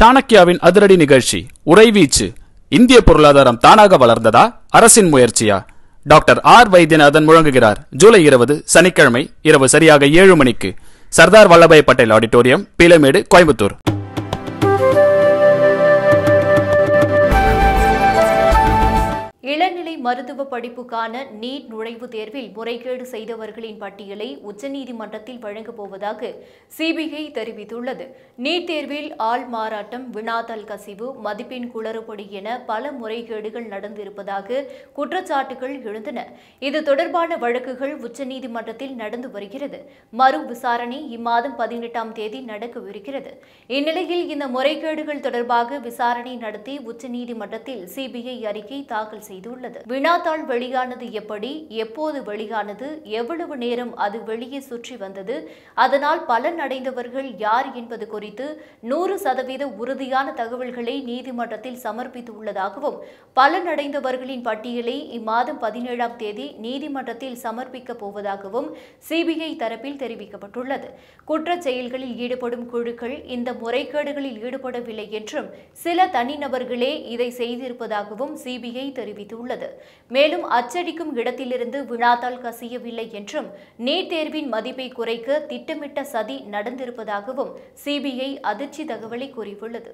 சாணக்கியாவின் அதிரடி நிகழ்ச்சி உறைவீச்சு இந்திய பொருளாதாரம் தானாக வளர்ந்ததா அரசின் முயற்சியா டாக்டர் ஆர் வைத்தியநாதன் முழங்குகிறார் ஜூலை இருபது சனிக்கிழமை இரவு சரியாக ஏழு மணிக்கு சர்தார் வல்லபாய் பட்டேல் ஆடிட்டோரியம் பிலமேடு கோயம்புத்தூர் உயர்நிலை மருத்துவ படிப்புக்கான நீட் நுழைவுத் தேர்வில் முறைகேடு செய்தவர்களின் பட்டியலை உச்சநீதிமன்றத்தில் வழங்கப் போவதாக சிபிஐ தெரிவித்துள்ளது நீட் தேர்வில் ஆள் மாறாட்டம் வினாத்தல் கசிவு மதிப்பெண் குளறுபடி என பல முறைகேடுகள் நடந்திருப்பதாக குற்றச்சாட்டுகள் எழுந்தன இது தொடர்பான வழக்குகள் உச்சநீதிமன்றத்தில் நடந்து வருகிறது மறு விசாரணை இம்மாதம் பதினெட்டாம் தேதி நடக்கவிருக்கிறது இந்நிலையில் இந்த முறைகேடுகள் தொடர்பாக விசாரணை நடத்தி உச்சநீதிமன்றத்தில் சிபிஐ அறிக்கை தாக்கல் செய்துள்ளது வினாத்தாள் வெளியானது எப்படி எப்போது வெளியானது எவ்வளவு நேரம் அது வெளியே சுற்றி வந்தது அதனால் பலன் அடைந்தவர்கள் யார் என்பது குறித்து நூறு சதவீத உறுதியான தகவல்களை நீதிமன்றத்தில் சமர்ப்பித்து உள்ளதாகவும் பலனடைந்தவர்களின் பட்டியலை இம்மாதம் பதினேழாம் தேதி நீதிமன்றத்தில் சமர்ப்பிக்கப் போவதாகவும் சிபிஐ தரப்பில் தெரிவிக்கப்பட்டுள்ளது குற்றச் செயல்களில் ஈடுபடும் குழுக்கள் இந்த முறைகேடுகளில் ஈடுபடவில்லை என்றும் சில தனிநபர்களே இதை செய்திருப்பதாகவும் சிபிஐ தெரிவித்துள்ளது மேலும் அச்சடிக்கும் இடத்திலிருந்து வினாத்தால் கசியவில்லை என்றும் நீட் தேர்வின் மதிப்பை குறைக்க திட்டமிட்ட சதி நடந்திருப்பதாகவும் சிபிஐ அதிர்ச்சி தகவலை கூறியுள்ளது